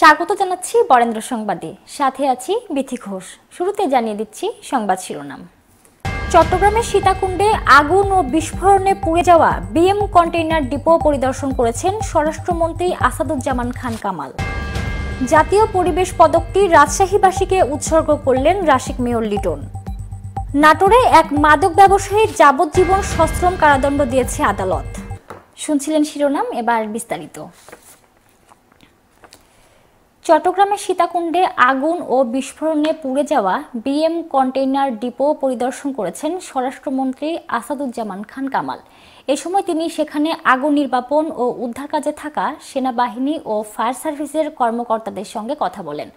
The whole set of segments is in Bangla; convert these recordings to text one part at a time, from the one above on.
স্বাগত জানাচ্ছি বরেন্দ্র সংবাদে সাথে আছি বিথি ঘোষ শুরুতে জানিয়ে দিচ্ছি সংবাদ শিরোনাম চট্টগ্রামের সীতাকুণ্ডে আগুন ও বিস্ফোরণে পুড়ে যাওয়া বিএম কন্টেইনার ডিপো পরিদর্শন করেছেন স্বরাষ্ট্রমন্ত্রী আসাদুজ্জামান খান কামাল জাতীয় পরিবেশ পদকটি রাজশাহীবাসীকে উৎসর্গ করলেন রাশিক মেয়র লিটন নাটোরে এক মাদক ব্যবসায়ীর যাবজ্জীবন সশ্রম কারাদণ্ড দিয়েছে আদালত শুনছিলেন শিরোনাম এবার বিস্তারিত চট্টগ্রামের সীতাকুণ্ডে আগুন ও বিস্ফোরণে পুড়ে যাওয়া বিএম কন্টেইনার ডিপো পরিদর্শন করেছেন স্বরাষ্ট্রমন্ত্রী আসাদুজ্জামান খান কামাল এ সময় তিনি সেখানে আগুন নির্বাপন ও উদ্ধার কাজে থাকা সেনাবাহিনী ও ফায়ার সার্ভিসের কর্মকর্তাদের সঙ্গে কথা বলেন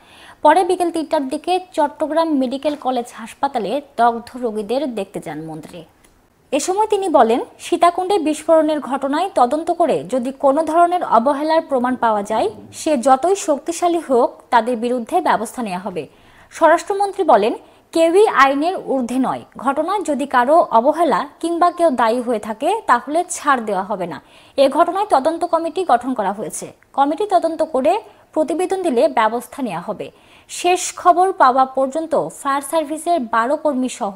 পরে বিকেল তিনটার দিকে চট্টগ্রাম মেডিকেল কলেজ হাসপাতালে দগ্ধ রোগীদের দেখতে যান মন্ত্রী এ সময় তিনি বলেন সীতাকুণ্ডে বিস্ফোরণের ঘটনায় তদন্ত করে যদি কোনো ধরনের অবহেলার প্রমাণ পাওয়া যায় সে যতই শক্তিশালী হোক তাদের বিরুদ্ধে ব্যবস্থা নেওয়া হবে স্বরাষ্ট্রমন্ত্রী বলেন কেউই আইনের ঊর্ধ্বে নয় ঘটনা যদি কারো অবহেলা কিংবা কেউ দায়ী হয়ে থাকে তাহলে ছাড় দেওয়া হবে না এ ঘটনায় তদন্ত কমিটি গঠন করা হয়েছে কমিটি তদন্ত করে প্রতিবেদন দিলে ব্যবস্থা নেওয়া হবে শেষ খবর পাওয়া পর্যন্ত ফায়ার সার্ভিসের বারো কর্মী সহ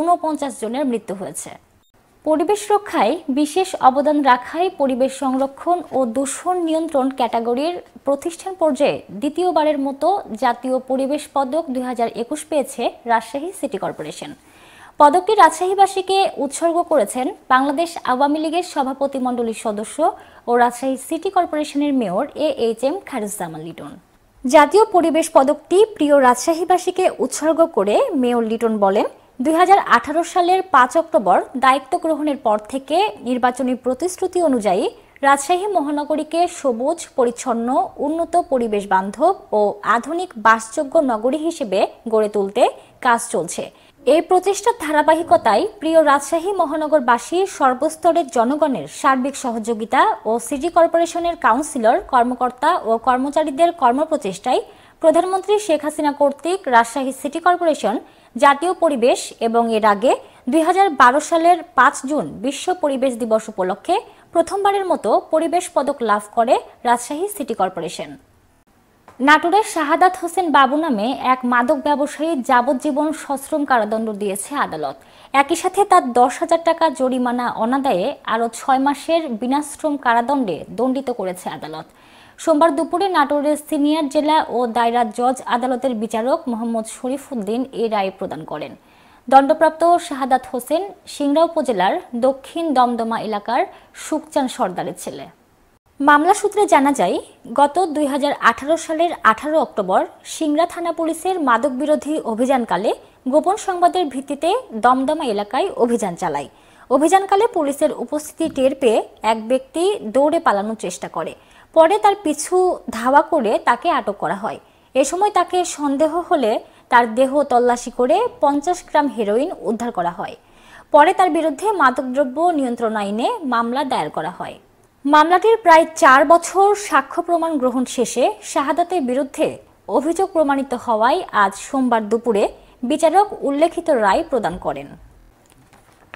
ঊনপঞ্চাশ জনের মৃত্যু হয়েছে পরিবেশ রক্ষায় বিশেষ অবদান রাখায় পরিবেশ সংরক্ষণ ও দূষণ নিয়ন্ত্রণ ক্যাটাগরির প্রতিষ্ঠান পর্যায়ে দ্বিতীয়বারের মতো জাতীয় পরিবেশ পদক দুই পেয়েছে রাজশাহী সিটি কর্পোরেশন পদকটি রাজশাহীবাসীকে উৎসর্গ করেছেন বাংলাদেশ আওয়ামী লীগের সভাপতিমণ্ডলীর সদস্য ও রাজশাহী সিটি কর্পোরেশনের mayor A H M Khairuzzaman Liton জাতীয় পরিবেশ পদকটি প্রিয় রাজশাহীবাসীকে উৎসর্গ করে মেয়র লিটন বলেন দুই সালের পাঁচ অক্টোবর দায়িত্ব গ্রহণের পর থেকে নির্বাচনী প্রতিশ্রুতি অনুযায়ী রাজশাহী মহানগরীকে সবুজ পরিচ্ছন্ন উন্নত পরিবেশ বান্ধব ও আধুনিক বাসযোগ্য নগরী হিসেবে গড়ে তুলতে কাজ চলছে এই প্রচেষ্টার ধারাবাহিকতায় প্রিয় রাজশাহী মহানগরবাসী সর্বস্তরের জনগণের সার্বিক সহযোগিতা ও সিটি কর্পোরেশনের কাউন্সিলর কর্মকর্তা ও কর্মচারীদের কর্মপ্রচেষ্টায় প্রধানমন্ত্রী শেখ হাসিনা কর্তৃক রাজশাহী সিটি কর্পোরেশন জাতীয় পরিবেশ এবং এর আগে দুই সালের পাঁচ জুন বিশ্ব পরিবেশ দিবস উপলক্ষে প্রথমবারের মতো পরিবেশ পদক লাভ করে রাজশাহী সিটি কর্পোরেশন নাটোরের শাহাদাত হোসেন বাবু নামে এক মাদক ব্যবসায়ী যাবজ্জীবন সশ্রম কারাদণ্ড দিয়েছে আদালত একই সাথে তার দশ হাজার টাকা জরিমানা অনাদায়ে আরও ছয় মাসের বিনাশ্রম কারাদণ্ডে দণ্ডিত করেছে আদালত সোমবার দুপুরে নাটোরের সিনিয়র জেলা ও দায়রা জজ আদালতের বিচারক মোহাম্মদ শরীফ উদ্দিন এ রায় প্রদান করেন দণ্ডপ্রাপ্ত শাহাদাত হোসেন সিংড়া উপজেলার দক্ষিণ দমদমা এলাকার সুকচান সর্দারের ছেলে মামলা সূত্রে জানা যায় গত দুই সালের আঠারো অক্টোবর সিংড়া থানা পুলিশের মাদক বিরোধী অভিযানকালে গোপন সংবাদের ভিত্তিতে দমদমা এলাকায় অভিযান চালায় অভিযানকালে পুলিশের উপস্থিতি টের পেয়ে এক ব্যক্তি দৌড়ে পালানোর চেষ্টা করে পরে তার পিছু ধাওয়া করে তাকে আটক করা হয় এ সময় তাকে সন্দেহ হলে তার দেহ তল্লাশি করে পঞ্চাশ গ্রাম হেরোইন উদ্ধার করা হয় পরে তার বিরুদ্ধে মাদকদ্রব্য নিয়ন্ত্রণ আইনে মামলা দায়ের করা হয় মামলাটির প্রায় চার বছর সাক্ষ্য প্রমাণ গ্রহণ শেষে শাহাদাতের বিরুদ্ধে অভিযোগ প্রমাণিত হওয়ায় আজ সোমবার দুপুরে বিচারক উল্লেখিত রায় প্রদান করেন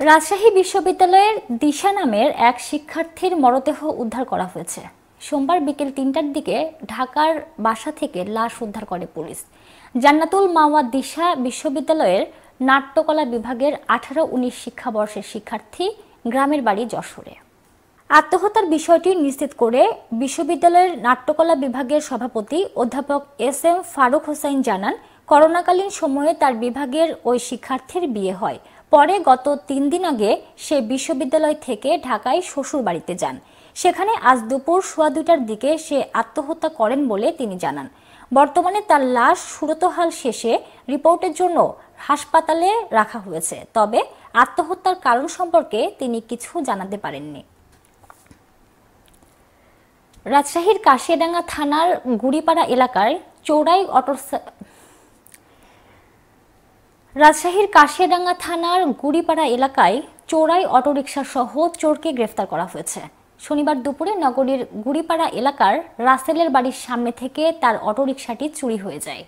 রাজশাহী বিশ্ববিদ্যালয়ের দিশা নামের এক শিক্ষার্থীর মরদেহ উদ্ধার করা হয়েছে সোমবার বিকেল তিনটার দিকে ঢাকার বাসা থেকে লাশ উদ্ধার করে পুলিশ জান্নাতুল মাওয়া দিশা বিশ্ববিদ্যালয়ের নাট্যকলা বিভাগের আঠারো উনিশ শিক্ষাবর্ষের শিক্ষার্থী গ্রামের বাড়ি যশোরে আত্মহত্যার বিষয়টি নিশ্চিত করে বিশ্ববিদ্যালয়ের নাট্যকলা বিভাগের সভাপতি অধ্যাপক এস এম ফারুক হোসাইন জানান করোনাকালীন সময়ে তার বিভাগের ওই শিক্ষার্থীর বিয়ে হয় পরে গত তিন দিন আগে সে বিশ্ববিদ্যালয় থেকে ঢাকায় শ্বশুর বাড়িতে যান সেখানে আজ দুপুর সোয়া দুটার দিকে সে আত্মহত্যা করেন বলে তিনি জানান বর্তমানে তার লাশ সুরতহাল শেষে রিপোর্টের জন্য হাসপাতালে রাখা হয়েছে তবে আত্মহত্যার কারণ সম্পর্কে তিনি কিছু জানাতে পারেননি রাজশাহীর কাশিয়াডাঙ্গা থানার গুড়িপাড়া এলাকায় চৌড়াই অটো রাজশাহীর কাশিয়াডাঙ্গা থানার গুড়িপাড়া এলাকায় চোরাই অটোরিকশা সহ চোরকে গ্রেফতার করা হয়েছে শনিবার দুপুরে নগরীর গুড়িপাড়া এলাকার রাসেলের বাড়ির সামনে থেকে তার অটোরিকশাটি চুরি হয়ে যায়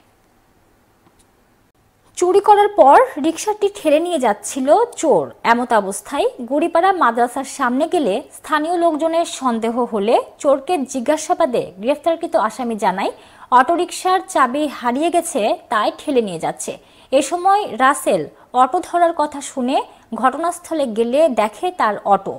চুরি করার পর রিক্সাটি ঠেলে নিয়ে যাচ্ছিল চোর এমত অবস্থায় গুড়িপাড়া মাদ্রাসার সামনে গেলে স্থানীয় লোকজনের সন্দেহ হলে চোরকে জিজ্ঞাসাবাদে গ্রেফতারকৃত আসামি জানায় অটোরিকশার চাবি হারিয়ে গেছে তাই ঠেলে নিয়ে যাচ্ছে এ সময় রাসেল অটো ধরার কথা শুনে ঘটনাস্থলে গেলে দেখে তার অটো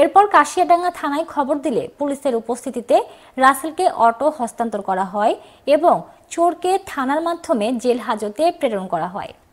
এরপর কাশিয়াডাঙ্গা থানায় খবর দিলে পুলিশের উপস্থিতিতে রাসেলকে অটো হস্তান্তর করা হয় এবং চোরকে থানার মাধ্যমে জেল হাজতে প্রেরণ করা হয়